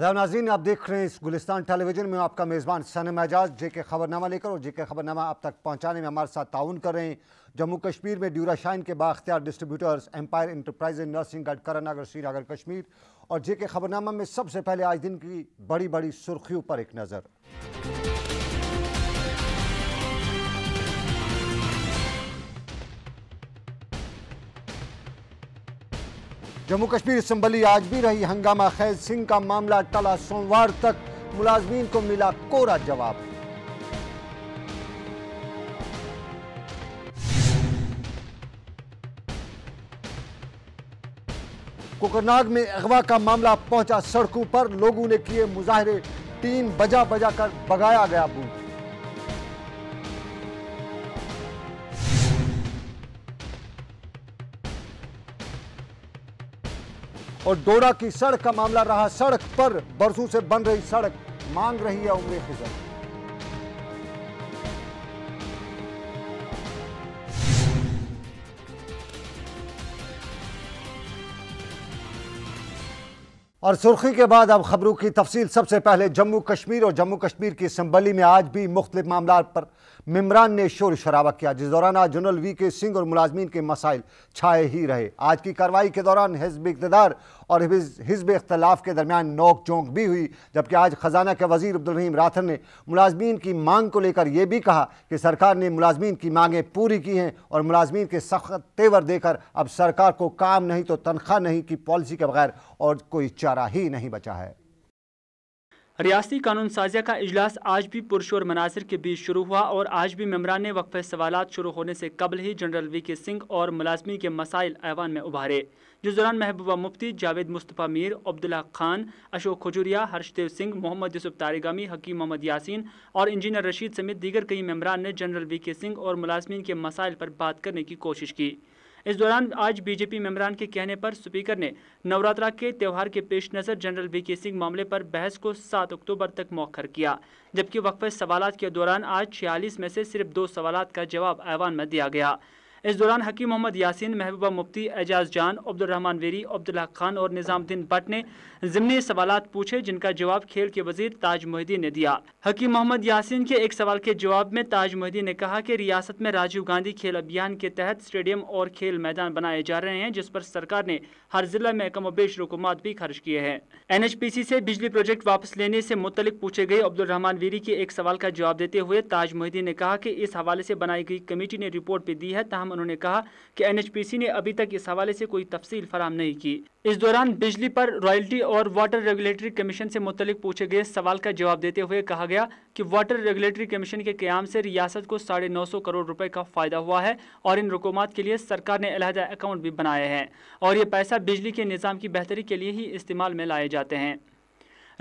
आदाब नाजीन आप देख रहे हैं इस गुलिस्तान टेलीविजन में आपका मेज़बान सन एजाज जे के खबरनामा लेकर और जे के खबरनामा आप तक पहुंचाने में हमारे साथ ताउन कर रहे हैं जम्मू कश्मीर में ड्यूरा शाइन के बाख्तियार डिस्ट्रीब्यूटर्स एम्पायर इंटरप्राइजेज गार्ड करनागर श्रीनगर कश्मीर और जे के खबरनामा में सबसे पहले आज दिन की बड़ी बड़ी सुर्खियों पर एक नज़र जम्मू कश्मीर असम्बली आज भी रही हंगामा खैज सिंह का मामला टला सोमवार तक मुलाजमीन को मिला कोरा जवाब कोकरनाग में अगवा का मामला पहुंचा सड़कों पर लोगों ने किए मुजाहरे टीम बजा बजा कर बगाया गया बूथ और डोडा की सड़क का मामला रहा सड़क पर बरसों से बन रही सड़क मांग रही है उम्र खिजर और सुर्खी के बाद अब खबरों की तफसील सबसे पहले जम्मू कश्मीर और जम्मू कश्मीर की असम्बली में आज भी मुख्तलिफ मामला पर ममरान ने शोर शराबा किया जिस दौरान आज जनरल वी के सिंह और मुलाजमीन के मसाइल छाए ही रहे आज की कार्रवाई के दौरान हजब इकतदार और हिजब इख्तलाफ के दरमियान नोक झोंक भी हुई जबकि आज ख़जाना के वजीर अब्दुलरहीम राथर ने मुलाजमीन की मांग को लेकर यह भी कहा कि सरकार ने मुलाजमीन की मांगें पूरी की हैं और मुलाजमीन के सख्त तेवर देकर अब सरकार को काम नहीं तो तनख्वाह नहीं की पॉलिसी के बगैर और कोई चारा ही नहीं बचा है रियासी कानून साजिया का इजलास आज भी पुरशोर मनासर के बीच शुरू हुआ और आज भी मम्बरान वक्फ सवाल शुरू होने से कबल ही जनरल वी के सिंह और मुलाजमी के मसाइल ऐवान में उभारे जिस दौरान महबूबा मुफ्ती जावेद मुस्तफ़ा मीर अब्दुल्ला खान अशोक खजूरिया हर्षदेव सिंह मोहम्मद यूसुफ तारिगामी हकीम मोहम्मद यासीन और इंजीनियर रशीद समेत दीगर कई मेम्बरान ने जनरल वी के सिंह और मुलाजमीन के मसाइल पर बात करने की कोशिश की इस दौरान आज बीजेपी मेम्बरान के कहने पर स्पीकर ने नवरात्रा के त्यौहार के पेश नज़र जनरल वी के सिंह मामले पर बहस को 7 अक्टूबर तक मौखर किया जबकि वक्फ सवाल के दौरान आज छियालीस में से सिर्फ दो सवाल का जवाब ऐवान में दिया गया इस दौरान हकीम मोहम्मद यासिन महबूबा मुफ्ती एजाज जान अब्दुलरहमान वेरी अब्दुल्ला खान और निज़ामुद्दीन भट्ट ने ज़मनी सवाल पूछे जिनका जवाब खेल के वजीर ताज मोहद्दीन ने दिया हकीम मोहम्मद यासिन के एक सवाल के जवाब में ताज मोहिदी ने कहा कि रियासत में राजीव गांधी खेल अभियान के तहत स्टेडियम और खेल मैदान बनाए जा रहे हैं जिस पर सरकार ने हर जिला में कमोबेश रुकूमात भी खर्च किए हैं एन एच पी सी से बिजली प्रोजेक्ट वापस लेने से मुतलिक पूछे गए अब्दुलरहमान वेरी के एक सवाल का जवाब देते हुए ताज मोहिदी ने कहा कि इस हवाले से बनाई गई कमेटी ने रिपोर्ट भी दी है तहम उन्होंने कहा कि एनएचपीसी ने अभी तक इस हवाले से कोई तफसील फराम नहीं की इस दौरान बिजली पर रॉयल्टी और वाटर रेगुलेटरी कमीशन से मुतलिक पूछे गए सवाल का जवाब देते हुए कहा गया कि वाटर रेगुलेटरी कमीशन के क्याम से रियासत को साढ़े नौ सौ करोड़ रुपए का फ़ायदा हुआ है और इन रुकूमात के लिए सरकार ने अलहदा अकाउंट भी बनाए हैं और ये पैसा बिजली के निज़ाम की बेहतरी के लिए ही इस्तेमाल में लाए जाते हैं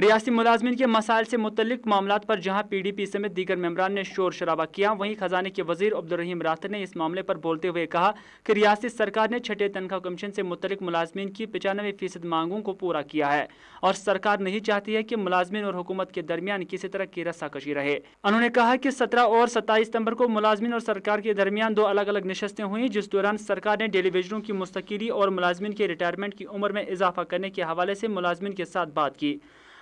रियासी मुलाजमन के मसाइल से मुतलिक मामला पर जहाँ पी डी पी समेत दीगर मम्बरान ने शोर शराबा किया वहीं खजाने के वजीर अब्दुलरहीम राथर ने इस मामले पर बोलते हुए कहा कि रियासी सरकार ने छठे तनख्वाह कमीशन से मुतलिक मुलाजमन की पचानवे फीसद मांगों को पूरा किया है और सरकार नहीं चाहती है कि मुलाजमन और हुकूमत के दरमियान किसी तरह की रस्साकशी रहे उन्होंने कहा कि सत्रह और सत्ताईस सितम्बर को मुलाजमन और सरकार के दरमियान दो अलग अलग नशस्तें हुई जिस दौरान सरकार ने टेलीविजनों की मुस्तकिली और मुलाजमन के रिटायरमेंट की उम्र में इजाफा करने के हवाले से मुलाजमन के साथ बात की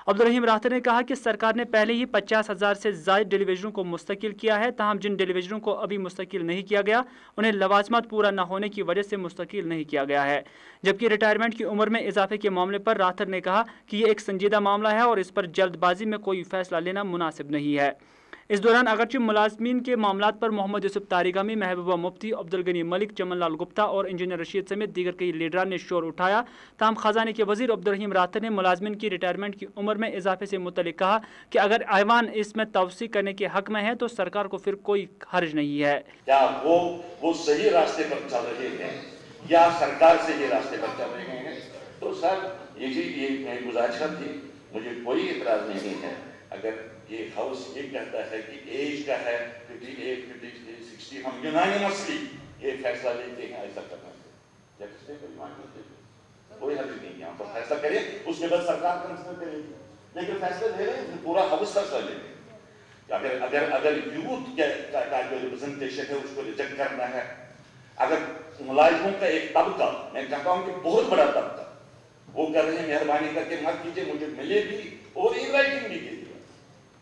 अब्दुलरहीम राहतर ने कहा कि सरकार ने पहले ही पचास हज़ार से जायद डिलीवजरों को मुस्तकिल किया है तहम जिन डिलीवजरों को अभी मुस्तकिल नहीं किया गया उन्हें लवाजमत पूरा न होने की वजह से मुस्तकिल नहीं किया गया है जबकि रिटायरमेंट की उम्र में इजाफे के मामले पर राहतर ने कहा कि ये एक संजीदा मामला है और इस पर जल्दबाजी में कोई फैसला लेना मुनासिब नहीं है इस दौरान अगरचे मुलाजमीन के मामला पर मोहम्मद यूसुफ तारीगामी महबूबा मुफ्ती अब्दुल गनी मलिक चमन लाल गुप्ता और इंजीनियर रशीद समेत दीगर कई लीडरान ने शोर उठाया तहम खजाने के वजीर अब्दुलरहीम राथर ने मुलाजमन की रिटायरमेंट की उम्र में इजाफे से मुतल कहा कि अगर ऐवान इसमें तोसी करने के हक में है तो सरकार को फिर कोई हर्ज नहीं है क्या वो वो सही रास्ते पर चल रहे हैं या सरकार से ये रास्ते पर चल रहे हैं तो सर ये गुजारिश थी मुझे कोई इतराज नहीं है अगर ये हाउस ये कहता है कि एज का है फिफ्टीन एज फिफ्टीन सिक्सटी हम यूनानिमसली ये फैसला लेते हैं ऐसा करना से कोई हल नहीं यहाँ पर तो फैसला करें उसके बाद सरकार फैसला करेगी लेकिन फैसला ले रहे हैं पूरा हाउस फैसला ले अगर अगर अगर यूथ का, का जो रिप्रेजेंटेशन है उसको रिजेक्ट करना है अगर मुलाजमों का एक तबका मैं कहता हूँ कि बहुत बड़ा तबका वो कर रहे हैं मेहरबानी करके मत कीजिए मुझे मिले भी और इन राइटिंग भी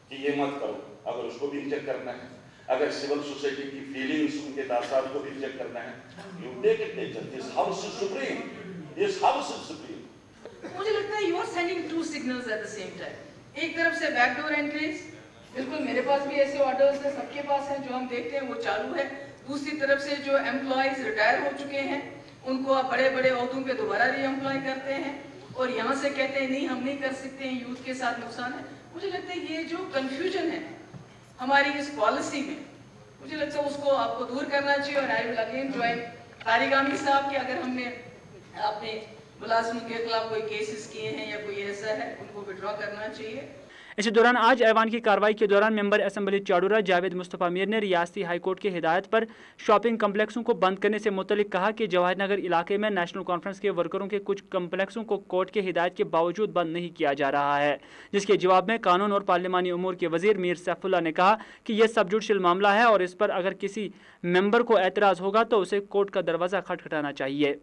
कि ये मत करो अगर उसको भी इंजेक्ट करना है अगर सिविल सोसाइटी की फीलिंग्स उनके दास्तान को भी इंजेक्ट करना है you take it nature this house is supreme this house is supreme मुझे लगता है you are sending two signals at the same time एक तरफ से बैक डोर एंट्रीज बिल्कुल मेरे पास भी ऐसे ऑर्डर्स हैं सबके पास हैं जो हम देखते हैं वो चालू है दूसरी तरफ से जो एम्प्लॉयज रिटायर हो चुके हैं उनको आप बड़े बड़े अहदों पे दोबारा री एम्प्लॉय करते हैं और यहाँ से कहते हैं नहीं हम नहीं कर सकते हैं यूथ के साथ नुकसान है मुझे लगता है ये जो कन्फ्यूजन है हमारी इस पॉलिसी में मुझे लगता है उसको आपको दूर करना चाहिए और I will again join Tarigami साहब के अगर हमने आपने मुलाजमों के खिलाफ कोई केसेस किए हैं या कोई ऐसा है उनको विड्रॉ करना चाहिए इसी दौरान आज ऐवान की कार्रवाई के दौरान मेंबर असम्बली चाडूरा जावेद मुस्तफ़ा मीर ने रियासती हाईकोर्ट की हिदायत पर शॉपिंग कम्प्लेक्सों को बंद करने से मुतलिक कहा कि जवाहर नगर इलाके में नेशनल कॉन्फ्रेंस के वर्करों के कुछ कम्प्लेक्सों को कोर्ट के हिदायत के बावजूद बंद नहीं किया जा रहा है जिसके जवाब में कानून और पार्लियामानी उमूर के वजीर मीर सैफुल्ला ने कहा कि यह जुड़शील मामला है और इस पर अगर किसी मेंबर को एतराज़ होगा तो उसे कोर्ट का दरवाज़ा खटखटाना चाहिए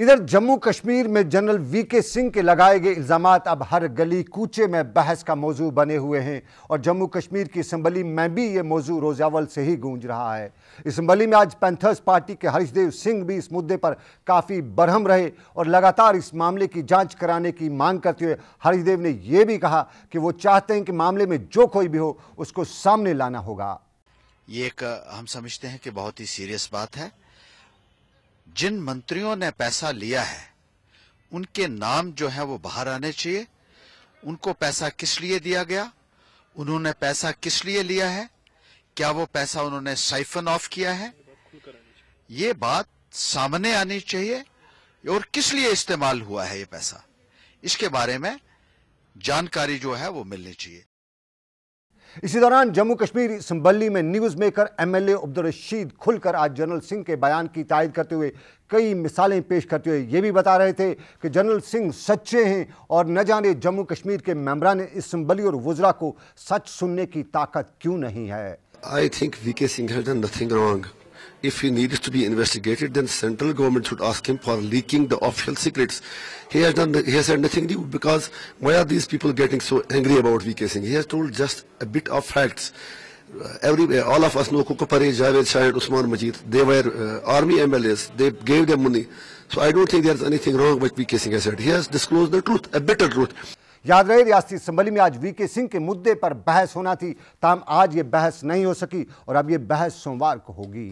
इधर जम्मू कश्मीर में जनरल वी के सिंह के लगाए गए इल्ज़ाम अब हर गली कूचे में बहस का मौजू बने हुए हैं और जम्मू कश्मीर की इसम्बली में भी ये मौजू रोजावल से ही गूंज रहा है इसम्बली में आज पैंथर्स पार्टी के हरिशदेव सिंह भी इस मुद्दे पर काफ़ी बरहम रहे और लगातार इस मामले की जाँच कराने की मांग करते हुए हरिशदेव ने यह भी कहा कि वो चाहते हैं कि मामले में जो कोई भी हो उसको सामने लाना होगा ये एक हम समझते हैं कि बहुत ही सीरियस बात है जिन मंत्रियों ने पैसा लिया है उनके नाम जो है वो बाहर आने चाहिए उनको पैसा किस लिए दिया गया उन्होंने पैसा किस लिए लिया है क्या वो पैसा उन्होंने साइफन ऑफ किया है ये बात सामने आनी चाहिए और किस लिए इस्तेमाल हुआ है ये पैसा इसके बारे में जानकारी जो है वो मिलनी चाहिए इसी दौरान जम्मू कश्मीर संबली में news maker MLA Abdul Rashid खुलकर आज जनरल सिंह के बयान की तायद करते हुए कई मिसालें पेश करते हुए ये भी बता रहे थे कि जनरल सिंह सच्चे हैं और न जाने जम्मू कश्मीर के मेम्बरा ने इस संबली और वजरा को सच सुनने की ताकत क्यों नहीं है आई थिंक वी के Singh if he needs to be investigated, then central government should ask him for leaking the official secrets. He has done. He has said nothing new because why are these people getting so angry about VK Singh? He has told just a bit of facts. Uh, every all of us know Kukupare, Javed Shahid, Usman Majid. They were uh, army MLAs. They gave them money. So I don't think there is anything wrong with VK Singh. Has said he has disclosed the truth, a bitter truth. याद रहे Reasi assembly में आज VK Singh के मुद्दे पर बहस होना थी ताम आज ये बहस नहीं हो सकी और अब ये बहस सोमवार को होगी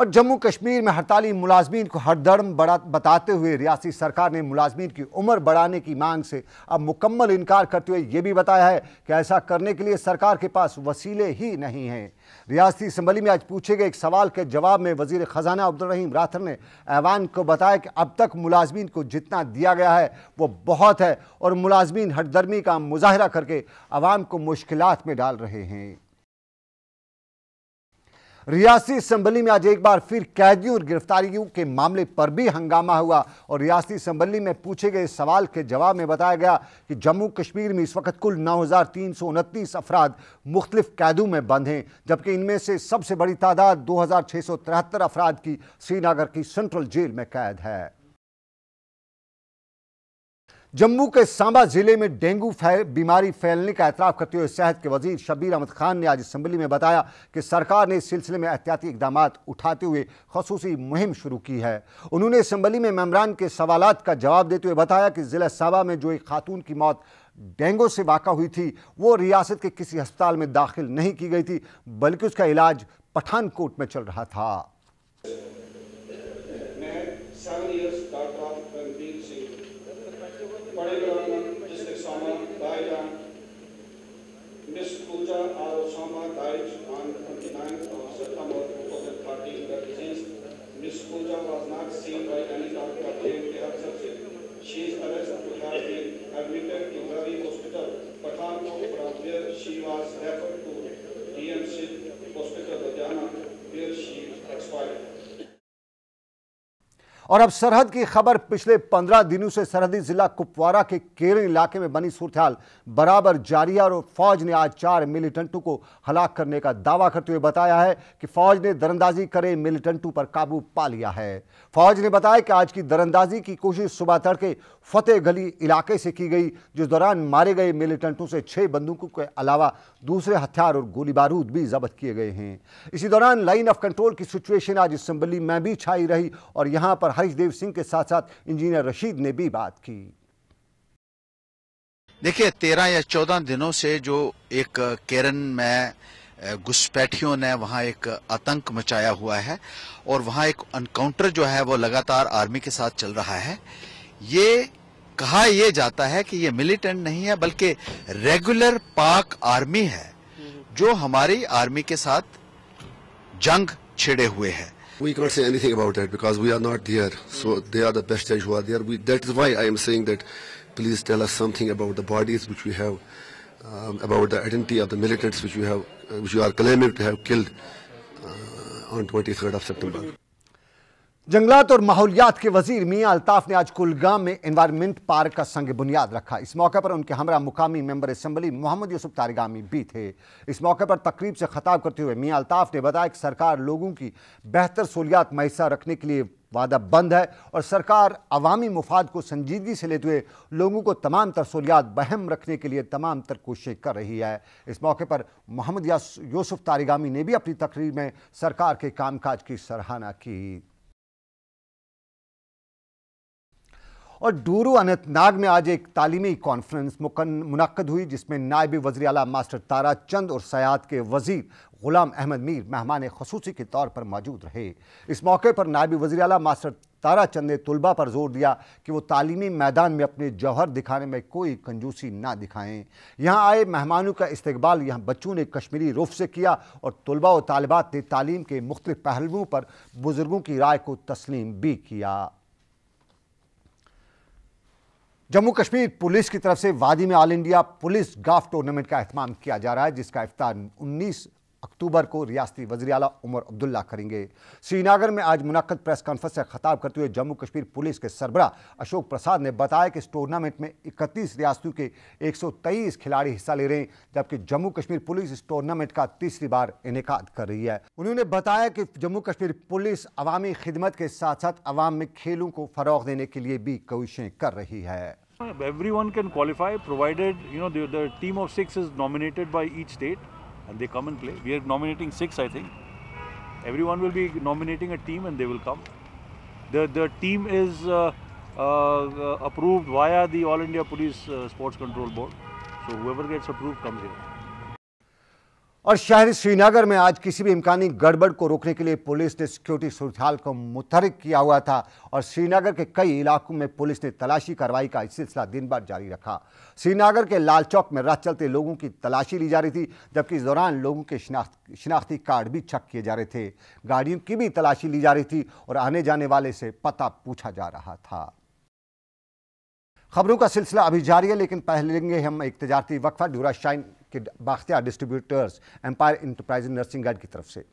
और जम्मू कश्मीर में हड़ताली मुलाजमीन को हर धर्म बढ़ा बताते हुए रियासी सरकार ने मुलाजमीन की उम्र बढ़ाने की मांग से अब मुकम्मल इनकार करते हुए ये भी बताया है कि ऐसा करने के लिए सरकार के पास वसीले ही नहीं हैं रियासती असम्बली में आज पूछे गए एक सवाल के जवाब में वजीर ख़जाना अब्दुलरहीम राथर ने ऐवान को बताया कि अब तक मुलाजमीन को जितना दिया गया है वो बहुत है और मुलाजमीन हटदर्मी का मुजाहरा करके आवाम को मुश्किल में डाल रहे हैं रियासी असम्बली में आज एक बार फिर कैदियों और गिरफ्तारियों के मामले पर भी हंगामा हुआ और रियासी असम्बली में पूछे गए सवाल के जवाब में बताया गया कि जम्मू कश्मीर में इस वक्त कुल नौ हज़ार तीन सौ उनतीस अफराद मुख्तलिफ कैदों में बंद हैं जबकि इनमें से सबसे बड़ी तादाद दो हज़ार छह सौ तिहत्तर अफराध की श्रीनगर की सेंट्रल जेल में कैद है जम्मू के सांबा जिले में डेंगू फै, बीमारी फैलने का एतराफ़ करते हुए सेहत के वजीर शबीर अहमद खान ने आज असम्बली में बताया कि सरकार ने इस सिलसिले में एहतियाती इकदाम उठाते हुए खसूसी मुहिम शुरू की है उन्होंने असम्बली में मेम्बरान के सवाल का जवाब देते हुए बताया कि ज़िला सांबा में जो एक खातून की मौत डेंगू से वाक़ा हुई थी वो रियासत के किसी अस्पताल में दाखिल नहीं की गई थी बल्कि उसका इलाज पठानकोट में चल रहा था कार्यक्रममा त्यस्तै समय diagram Miss Pooja R. Osama died on 29th of September 2013. Represents Miss Pooja was not seen by any doctor during rehearsal. She is alleged to have been admitted to Ravi Hospital, Pathankot, from where she was referred to DMC Hospital, Ludhiana, where she expired. और अब सरहद की खबर पिछले पंद्रह दिनों से सरहदी जिला कुपवारा के केरन इलाके में बनी सूरतहाल बराबर जारी है और फौज ने आज चार मिलिटेंटों को हलाक करने का दावा करते हुए बताया है कि फौज ने दरंदाजी करे मिलिटेंटों पर काबू पा लिया है फौज ने बताया कि आज की दरंदाजी की कोशिश सुबह तड़के फतेह गली इलाके से की गई जिस दौरान मारे गए मिलिटेंटों से छह बंदूकों के अलावा दूसरे हथियार और गोली बारूद भी जब्त किए गए हैं इसी दौरान लाइन ऑफ कंट्रोल की सिचुएशन आज इसम्बली में भी छाई रही और यहां पर देव सिंह के साथ साथ इंजीनियर रशीद ने भी बात की देखिए तेरह या चौदह दिनों से जो एक केरन में घुसपैठियों ने वहाँ एक आतंक मचाया हुआ है और वहाँ एक अनकाउंटर जो है वो लगातार आर्मी के साथ चल रहा है ये कहा यह जाता है कि ये मिलिटेंट नहीं है बल्कि रेगुलर पाक आर्मी है हम्म। जो हमारी आर्मी के साथ जंग छिड़े हुए है We can't say anything about that because we are not there. So they are the best judge who are there. We, that is why I am saying that please tell us something about the bodies which we have, um, about the identity of the militants which you have, uh, which you are claiming to have killed uh, on 23rd of September. जंगलात और माहौलियात के वजीर मियाँ अल्ताफ ने आज कुलगाम में environment park का संग बुनियाद रखा इस मौके पर उनके हमरा मुकामी मेंबर असम्बली मोहम्मद यूसुफ तारीगामी भी थे इस मौके पर तकरीब से खताब करते हुए मियाँ अल्ताफ ने बताया कि सरकार लोगों की बेहतर सहूलियात मैसा रखने के लिए वादा बंद है और सरकार अवामी मुफाद को संजीदगी से लेते हुए लोगों को तमाम तर सहूलियात बहम रखने के लिए तमाम तर कोशिशें कर रही है इस मौके पर मोहम्मद यूसुफ तारीगामी ने भी अपनी तकरीर में सरकार के कामकाज की सराहना की और डूरू अनंतनाग में आज एक तालीमी कॉन्फ्रेंस मुनद हुई जिसमें नायब वजी अला मास्टर तारा चंद और सयाद के वजीर गुलाम अहमद मीर मेहमान खसूसी के तौर पर मौजूद रहे इस मौके पर नायब वजी अला मास्टर तारा चंद ने तलबा पर जोर दिया कि वो तालीमी मैदान में अपने जौहर दिखाने में कोई कंजूसी ना दिखाएं यहाँ आए मेहमानों का इस्तबाल यहाँ बच्चों ने कश्मीरी रुफ से किया और तलबा व तालबात ने तालीम के मुख्तलिफ पहलुओं पर बुज़ुर्गों की राय को तस्लीम भी किया जम्मू कश्मीर पुलिस की तरफ से वादी में all India police golf tournament का अहतमाम किया जा रहा है जिसका अफ्तार 19 अक्टूबर को रियासती वजी अला उमर अब्दुल्ला करेंगे श्रीनगर में आज मुनद प्रेस कॉन्फ्रेंस से खताब करते हुए जम्मू कश्मीर पुलिस के सरबरा अशोक प्रसाद ने बताया कि इस टूर्नामेंट में इकतीस रियासतों के एक खिलाड़ी हिस्सा ले रहे हैं जबकि जम्मू कश्मीर पुलिस इस टूर्नामेंट का तीसरी बार इनका कर रही है उन्होंने बताया कि जम्मू कश्मीर पुलिस अवामी खिदमत के साथ साथ अवाम में खेलों को फरोग देने के लिए भी कोशिशें कर रही है Everyone can qualify provided you know the, the team of six is nominated by each state and they come and play. We are nominating six, I think. Everyone will be nominating a team and they will come. The, the team is uh, uh, approved via the All India Police uh, Sports Control Board. So whoever gets approved comes here. और शहर श्रीनगर में आज किसी भी इम्कानी गड़बड़ को रोकने के लिए पुलिस ने सिक्योरिटी सुरक्षा को मुतरक किया हुआ था और श्रीनगर के कई इलाकों में पुलिस ने तलाशी कार्रवाई का सिलसिला दिन भर जारी रखा श्रीनगर के लाल चौक में रात चलते लोगों की तलाशी ली जा रही थी जबकि इस दौरान लोगों के शिनाख्त शिनाख्ती कार्ड भी चक किए जा रहे थे गाड़ियों की भी तलाशी ली जा रही थी और आने जाने वाले से पता पूछा जा रहा था खबरों का सिलसिला अभी जारी है लेकिन पहले लेंगे हम एक तजारती वक्फा डूरा शाइन के बाख्तियार डिस्ट्रीब्यूटर्स एम्पायर इंटरप्राइज गार्ड की तरफ से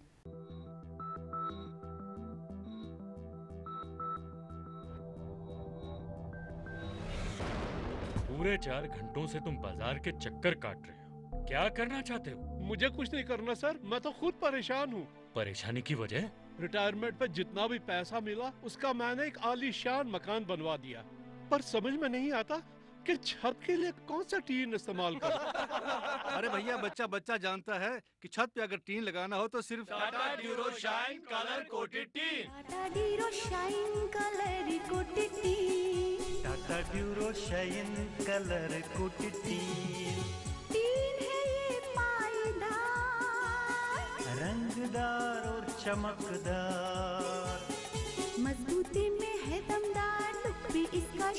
पूरे चार घंटों से तुम बाजार के चक्कर काट रहे हो क्या करना चाहते हो मुझे कुछ नहीं करना सर मैं तो खुद परेशान हूँ परेशानी की वजह रिटायरमेंट पर जितना भी पैसा मिला उसका मैंने एक आलीशान मकान बनवा दिया पर समझ में नहीं आता कि छत के लिए कौन सा टीन इस्तेमाल कर अरे भैया बच्चा बच्चा जानता है कि छत पे अगर टीन लगाना हो तो सिर्फ Tata Durashine colour coated tin Tata Durashine colour coated tin Tata Durashine colour coated tin tin है ये पायदार रंगदार और चमकदार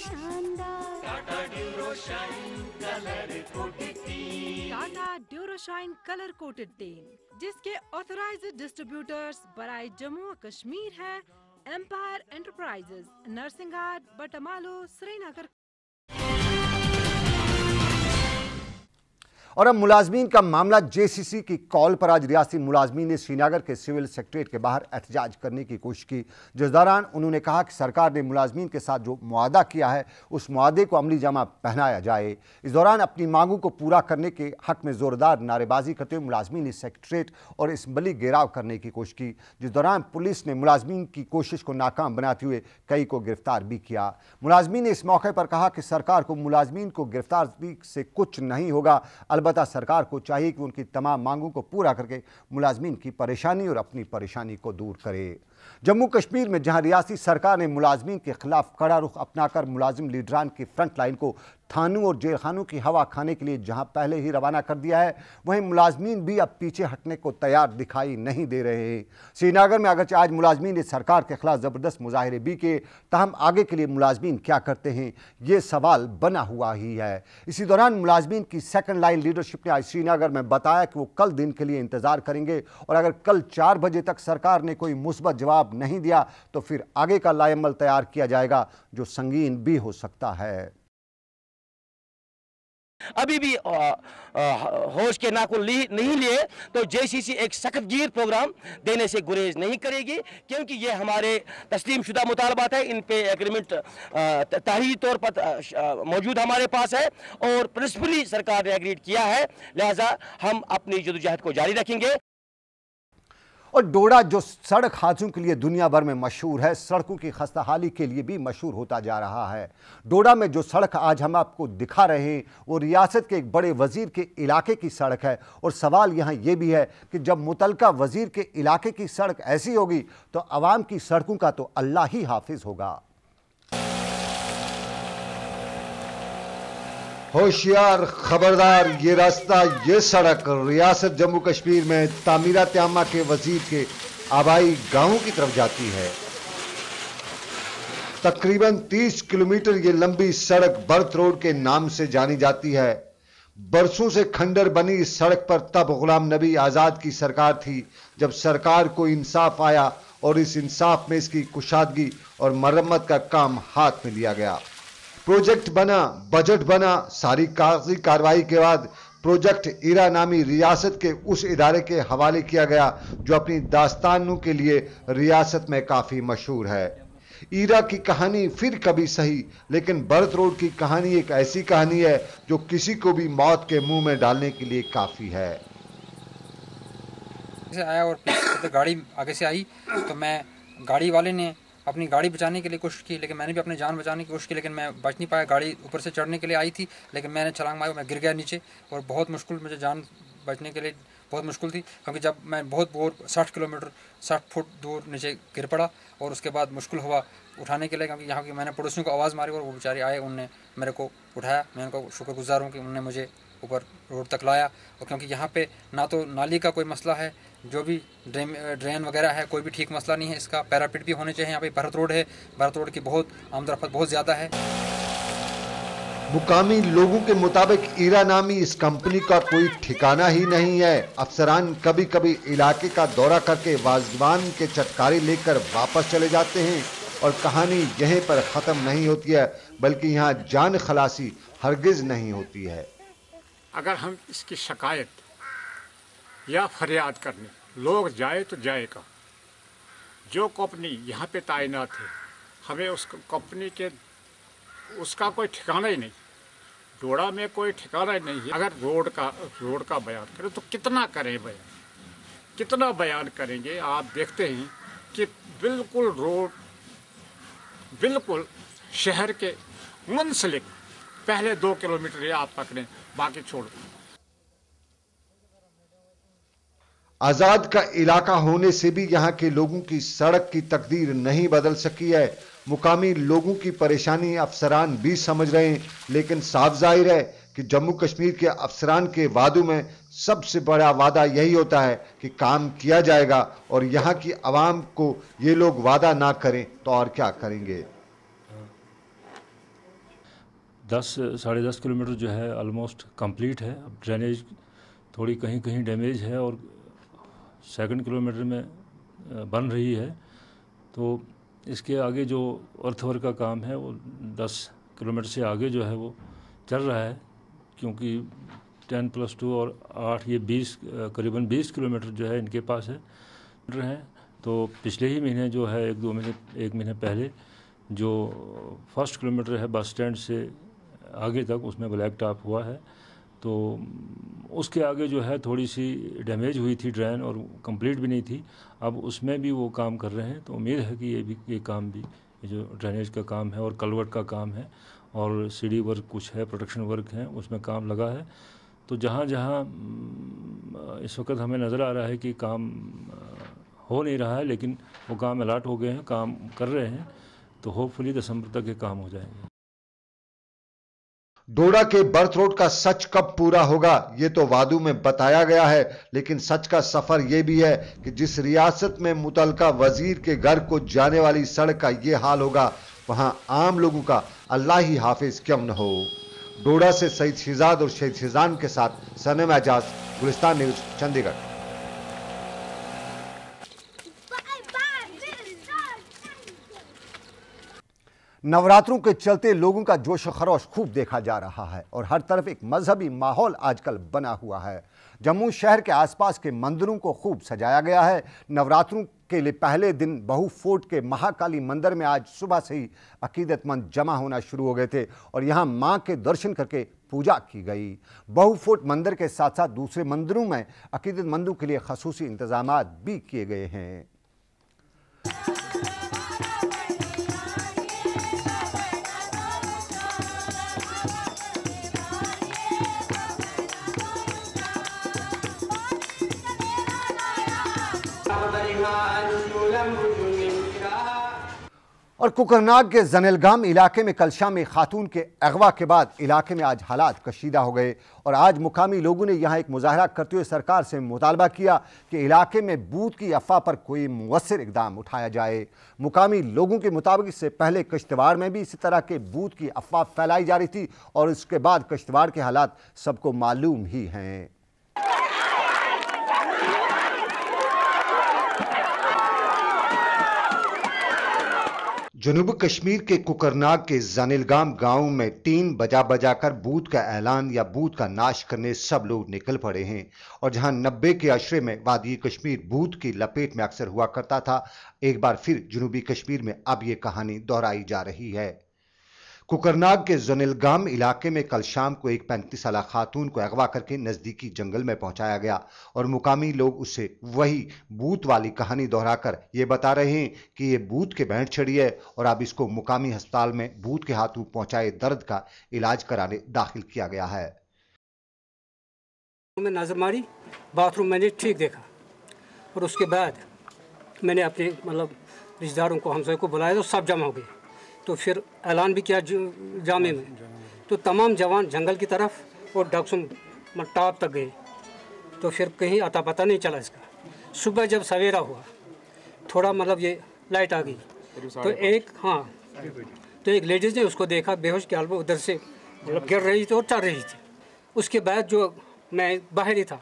शानदार Tata Durashine colour coated tin Tata colour coated tin जिसके ऑथोराइज डिस्ट्रीब्यूटर्स बराए जम्मू कश्मीर है एम्पायर एंटरप्राइजेज नरसिंघाट बटमालो श्रीनगर और अब मुलाजमीन का मामला जेसीसी की कॉल पर आज रियासी मुलाजमी ने श्रीनगर के सिविल सेक्ट्रेट के बाहर एहतजाज करने की कोशिश की जिस दौरान उन्होंने कहा कि सरकार ने मुलाजमीन के साथ जो मुआदा किया है उस मुआदे को अमली जमा पहनाया जाए इस दौरान अपनी मांगों को पूरा करने के हक में जोरदार नारेबाजी करते हुए मुलाजमी ने सेक्ट्रेट और इसम्बली घेराव करने की कोशिश की जिस दौरान पुलिस ने मुलाजमीन की कोशिश को नाकाम बनाते हुए कई को गिरफ्तार भी किया मुलाजमीन ने इस मौके पर कहा कि सरकार को मुलाजमीन को गिरफ्तार से कुछ नहीं होगा अलबत् अलबत् सरकार को चाहिए कि उनकी तमाम मांगों को पूरा करके मुलाजमीन की परेशानी और अपनी परेशानी को दूर करे जम्मू कश्मीर में जहां रियासी सरकार ने मुलाजमीन के खिलाफ कड़ा रुख अपनाकर मुलाजिम लीडरान की फ्रंट लाइन को थानों और जेलखानों की हवा खाने के लिए जहां पहले ही रवाना कर दिया है वहीं मुलाजमीन भी अब पीछे हटने को तैयार दिखाई नहीं दे रहे हैं श्रीनगर में अगरचे आज मुलाजमीन ने सरकार के खिलाफ ज़बरदस्त मुजाहरे भी किए तहम आगे के लिए मुलाजमीन क्या करते हैं ये सवाल बना हुआ ही है इसी दौरान मुलाजमीन की सेकेंड लाइन लीडरशिप ने आज श्रीनगर में बताया कि वो कल दिन के लिए इंतज़ार करेंगे और अगर कल चार बजे तक सरकार ने कोई मुस्बत जवाब नहीं दिया तो फिर आगे का लायमल तैयार किया जाएगा जो संगीन भी हो सकता है अभी भी होश के नाकुल नहीं लिए तो जेसीसी एक गिर प्रोग्राम देने से गुरेज नहीं करेगी क्योंकि ये हमारे तस्लीम शुदा मुतालबात है इन पे एग्रीमेंट तहरी तौर पर मौजूद हमारे पास है और प्रिंसिपली सरकार ने एग्रीड किया है लिहाजा हम अपनी जदोजहद को जारी रखेंगे और डोडा जो सड़क हादसों के लिए दुनिया भर में मशहूर है सड़कों की खस्ताहाली के लिए भी मशहूर होता जा रहा है डोडा में जो सड़क आज हम आपको दिखा रहे हैं वो रियासत के एक बड़े वज़ीर के इलाके की सड़क है और सवाल यहाँ ये भी है कि जब मुतलका वज़ीर के इलाके की सड़क ऐसी होगी तो आवाम की सड़कों का तो अल्लाह ही हाफिज़ होगा होशियार खबरदार ये रास्ता ये सड़क रियासत जम्मू कश्मीर में तामीरा त्यामा के वजीर के आबाई गाँव की तरफ जाती है तकरीबन 30 किलोमीटर ये लंबी सड़क बर्थ रोड के नाम से जानी जाती है बरसों से खंडर बनी इस सड़क पर तब गुलाम नबी आज़ाद की सरकार थी जब सरकार को इंसाफ आया और इस इंसाफ में इसकी कुशादगी और मरम्मत का काम हाथ में लिया गया प्रोजेक्ट बना बजट बना सारी कागजी कार्रवाई के बाद प्रोजेक्ट इरा नामी रियासत के उस इदारे के हवाले किया गया जो अपनी दास्तानों के लिए रियासत में काफ़ी मशहूर है ईरा की कहानी फिर कभी सही लेकिन बर्थ रोड की कहानी एक ऐसी कहानी है जो किसी को भी मौत के मुंह में डालने के लिए काफ़ी है आया और तो गाड़ी आगे से आई तो मैं गाड़ी वाले ने अपनी गाड़ी बचाने के लिए कोशिश की लेकिन मैंने भी अपनी जान बचाने की कोशिश की लेकिन मैं बच नहीं पाया गाड़ी ऊपर से चढ़ने के लिए आई थी लेकिन मैंने छलांग मारी मैं गिर गया नीचे और बहुत मुश्किल मुझे जान बचने के लिए बहुत मुश्किल थी क्योंकि जब मैं बहुत बोर साठ किलोमीटर साठ फुट दूर नीचे गिर पड़ा और उसके बाद मुश्किल हुआ उठाने के लिए क्योंकि यहाँ की मैंने पड़ोसियों को आवाज़ मारी और वो बेचारे आए उनने मेरे को उठाया मैं उनको शुक्रगुजार हूँ कि उनने मुझे ऊपर रोड तक लाया और क्योंकि यहाँ पे ना तो नाली का कोई मसला है जो भी ड्रेन ड्रेन वगैरह है कोई भी ठीक मसला नहीं है इसका पैरापिट भी होने चाहिए यहाँ पे भरत रोड है भरत रोड की बहुत आमदरफत बहुत ज़्यादा है मुकामी लोगों के मुताबिक ईरा नामी इस कंपनी का कोई ठिकाना ही नहीं है अफसरान कभी कभी इलाके का दौरा करके वाजवान के चटकारे लेकर वापस चले जाते हैं और कहानी यहीं पर ख़त्म नहीं होती है बल्कि यहाँ जान खलासी हरगिज़ नहीं होती है अगर हम इसकी शिकायत या फरियाद करने लोग जाए तो जाएगा जो कंपनी यहाँ पे तैनात है हमें उस कंपनी के उसका कोई ठिकाना ही नहीं डोड़ा में कोई ठिकाना ही नहीं है अगर रोड का रोड का बयान करें तो कितना करें बयान कितना बयान करेंगे आप देखते हैं कि बिल्कुल रोड बिल्कुल शहर के मुंसलिक पहले दो किलोमीटर आप पकड़ें बाकी छोड़ दें आज़ाद का इलाका होने से भी यहाँ के लोगों की सड़क की तकदीर नहीं बदल सकी है मुकामी लोगों की परेशानी अफसरान भी समझ रहे हैं लेकिन साफ जाहिर है कि जम्मू कश्मीर के अफसरान के वादों में सबसे बड़ा वादा यही होता है कि काम किया जाएगा और यहाँ की आवाम को ये लोग वादा ना करें तो और क्या करेंगे दस साढ़े दस किलोमीटर जो है ऑलमोस्ट कंप्लीट है अब ड्रेनेज थोड़ी कहीं कहीं डैमेज है और सेकंड किलोमीटर में बन रही है तो इसके आगे जो अर्थवर का काम है वो दस किलोमीटर से आगे जो है वो चल रहा है क्योंकि टेन प्लस टू और आठ ये बीस करीबन बीस किलोमीटर जो है इनके पास है हैं तो पिछले ही महीने जो है एक दो महीने एक महीने पहले जो फर्स्ट किलोमीटर है बस स्टैंड से आगे तक उसमें ब्लैक टॉप हुआ है तो उसके आगे जो है थोड़ी सी डैमेज हुई थी ड्रेन और कंप्लीट भी नहीं थी अब उसमें भी वो काम कर रहे हैं तो उम्मीद है कि ये भी ये काम भी ये जो ड्रेनेज का काम है और कलवट का काम है और सीढ़ी वर्क कुछ है प्रोटेक्शन वर्क है उसमें काम लगा है तो जहाँ जहाँ इस वक्त हमें नज़र आ रहा है कि काम हो नहीं रहा है लेकिन वो काम अलाट हो गए हैं काम कर रहे हैं तो होपफुली दिसंबर तक ये काम हो जाएंगे डोडा के बर्थ रोड का सच कब पूरा होगा ये तो वादू में बताया गया है लेकिन सच का सफर ये भी है कि जिस रियासत में मुतलका वजीर के घर को जाने वाली सड़क का ये हाल होगा वहाँ आम लोगों का अल्लाह ही हाफिज क्यों न हो डोडा से सईद शिजाद और शहीद शिजान के साथ सनम एजाज गुलिस्तान न्यूज चंडीगढ़ नवरात्रों के चलते लोगों का जोश खरोश खूब देखा जा रहा है और हर तरफ एक मजहबी माहौल आजकल बना हुआ है जम्मू शहर के आसपास के मंदिरों को खूब सजाया गया है नवरात्रों के लिए पहले दिन बहु फोर्ट के महाकाली मंदिर में आज सुबह से ही अकीदतमंद जमा होना शुरू हो गए थे और यहाँ माँ के दर्शन करके पूजा की गई बहु फोर्ट मंदिर के साथ साथ दूसरे मंदिरों में अकीदतमंदों के लिए खसूसी इंतजाम भी किए गए हैं और कुकरनाग के जनेलगाम इलाके में कल शाम एक खातून के अगवा के बाद इलाके में आज हालात कशीदा हो गए और आज मुकामी लोगों ने यहाँ एक मुजाहरा करते हुए सरकार से मुतालबा किया कि इलाके में बूथ की अफवाह पर कोई मवसर इकदाम उठाया जाए मुकामी लोगों के मुताबिक इससे पहले कश्तवाड़ में भी इसी तरह के बूथ की अफवाह फैलाई जा रही थी और उसके बाद कश्तवाड़ के हालात सबको मालूम ही हैं जनूब कश्मीर के कुकरनाग के जानिलगाम गांव में तीन बजा बजा कर बूथ का ऐलान या बूथ का नाश करने सब लोग निकल पड़े हैं और जहां नब्बे के आशरे में वादी कश्मीर बूथ की लपेट में अक्सर हुआ करता था एक बार फिर जनूबी कश्मीर में अब ये कहानी दोहराई जा रही है कुकरनाग के जनिलगाम इलाके में कल शाम को एक पैंतीस साल खातून को अगवा करके नज़दीकी जंगल में पहुंचाया गया और मुकामी लोग उसे वही बूत वाली कहानी दोहराकर ये बता रहे हैं कि ये बूत के बैंड छड़ी है और अब इसको मुकामी अस्पताल में बूत के हाथों पहुंचाए दर्द का इलाज कराने दाखिल किया गया है मैं नजर मारी बाथरूम मैंने ठीक देखा और उसके बाद मैंने अपने मतलब रिश्तेदारों को हमसे को बुलाया तो सब जमा हो गए तो फिर ऐलान भी किया जामे में तो तमाम जवान जंगल की तरफ और डाकसुम मतलब टाप तक गए तो फिर कहीं अता पता नहीं चला इसका सुबह जब सवेरा हुआ थोड़ा मतलब ये लाइट आ गई तो एक हाँ तो एक लेडीज़ ने उसको देखा बेहोश के हाल उधर से मतलब गिर रही थी और चढ़ रही थी उसके बाद जो मैं बाहर ही था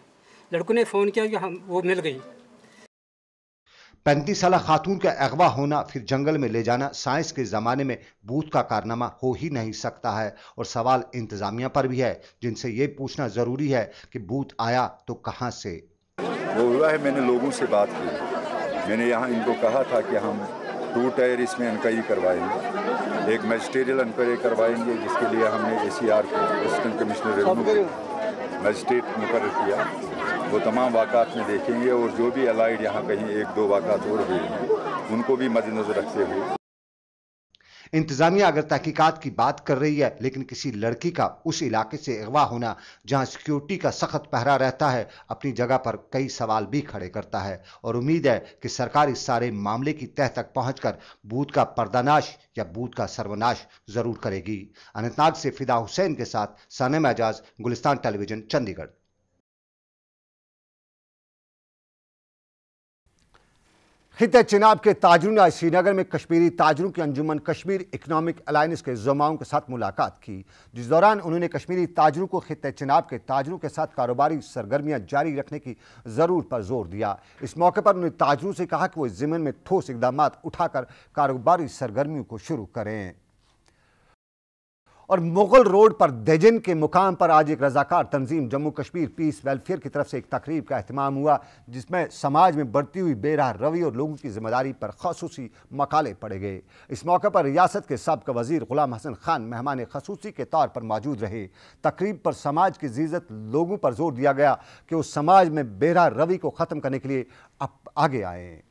लड़कों ने फ़ोन किया कि हम वो मिल गई पैंतीस साल खातून का अगवा होना फिर जंगल में ले जाना साइंस के ज़माने में बूथ का कारनामा हो ही नहीं सकता है और सवाल इंतज़ामिया पर भी है जिनसे ये पूछना ज़रूरी है कि बूथ आया तो कहाँ से वो हुआ है मैंने लोगों से बात की मैंने यहाँ इनको कहा था कि हम टू टायर इसमें इंक्वायरी करवाएंगे एक मजिस्ट्रियल इंक्वायरी करवाएंगे जिसके लिए हमने ए सी आर को असिस्टेंट कमिश्नर मजिस्ट्रेट मुकर किया वो तमाम वाक़ात में देखेंगे और जो भी अलाइड यहाँ कहीं एक दो वाक़ात और हुए हैं उनको भी मद्देनजर रखते हुए इंतजामिया अगर तहकीकत की बात कर रही है लेकिन किसी लड़की का उस इलाके से अगवा होना जहां सिक्योरिटी का सख्त पहरा रहता है अपनी जगह पर कई सवाल भी खड़े करता है और उम्मीद है कि सरकार इस सारे मामले की तह तक पहुंचकर बूथ का पर्दानाश या बूथ का सर्वनाश जरूर करेगी अनंतनाग से फिदा हुसैन के साथ सानम एजाज गुलिस्तान टेलीविजन चंडीगढ़ खित चिनाब के ताजरों ने आज श्रीनगर में कश्मीरी ताजरों की अंजुमन कश्मीर इकनॉमिक अलाइंस के जुमाओं के साथ मुलाकात की जिस दौरान उन्होंने कश्मीरी ताजरों को खत चिनाब के ताजरों के साथ कारोबारी सरगर्मियां जारी रखने की ज़रूरत पर जोर दिया इस मौके पर उन्होंने ताजरों से कहा कि वो ज़मीन में ठोस इकदाम उठाकर कारोबारी सरगर्मियों को शुरू करें और मुगल रोड पर दजन के मुकाम पर आज एक रजाकार तंजीम जम्मू कश्मीर पीस वेलफेयर की तरफ से एक तकरीब का अहतमाम हुआ जिसमें समाज में बढ़ती हुई बेरह रवि और लोगों की जिम्मेदारी पर खसूसी मकाले पड़े गए इस मौके पर रियासत के सबका वजीर गुलाम हसन खान मेहमान खसूसी के तौर पर मौजूद रहे तकरीब पर समाज की जीजत लोगों पर जोर दिया गया कि उस समाज में बेरह रवि को ख़त्म करने के लिए आगे आएँ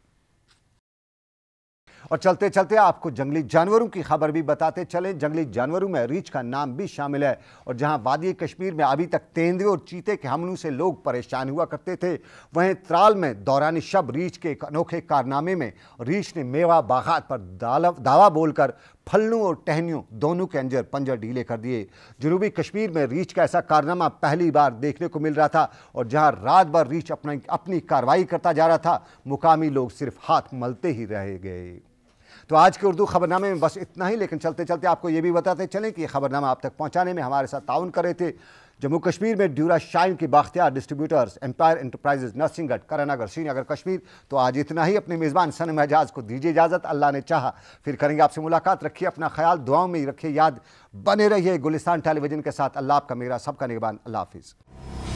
और चलते चलते आपको जंगली जानवरों की खबर भी बताते चलें जंगली जानवरों में रीछ का नाम भी शामिल है और जहां वादी कश्मीर में अभी तक तेंदुए और चीते के हमलों से लोग परेशान हुआ करते थे वहीं त्राल में दौरान शब रीछ के एक अनोखे कारनामे में रीछ ने मेवा बागात पर दावा बोलकर फलों और टहनियों दोनों के अंजर पंजर ढीले कर दिए जनूबी कश्मीर में रीछ का ऐसा कारनामा पहली बार देखने को मिल रहा था और जहां रात भर रीछ अपना अपनी कार्रवाई करता जा रहा था मुकामी लोग सिर्फ हाथ मलते ही रह गए तो आज के उर्दू खबरनामे में बस इतना ही लेकिन चलते चलते आपको ये भी बताते चलें कि ये खबरनामा आप तक पहुँचाने में हमारे साथ ताउन कर रहे थे जम्मू कश्मीर में ड्यूरा शाइन के Bakhtiyar distributors Empire Enterprises Narsinghgarh Karanagar Srinagar Kashmir तो आज इतना ही अपने मेज़बान सन एजाज को दीजिए इजाज़त अल्लाह ने चाहा फिर करेंगे आपसे मुलाकात रखिए अपना ख्याल दुआओं में रखिए याद बने रहिए गुलिस्तान टेलीविज़न के साथ अल्लाह आपका मेरा सबका निगबान अल्लाह हाफिज़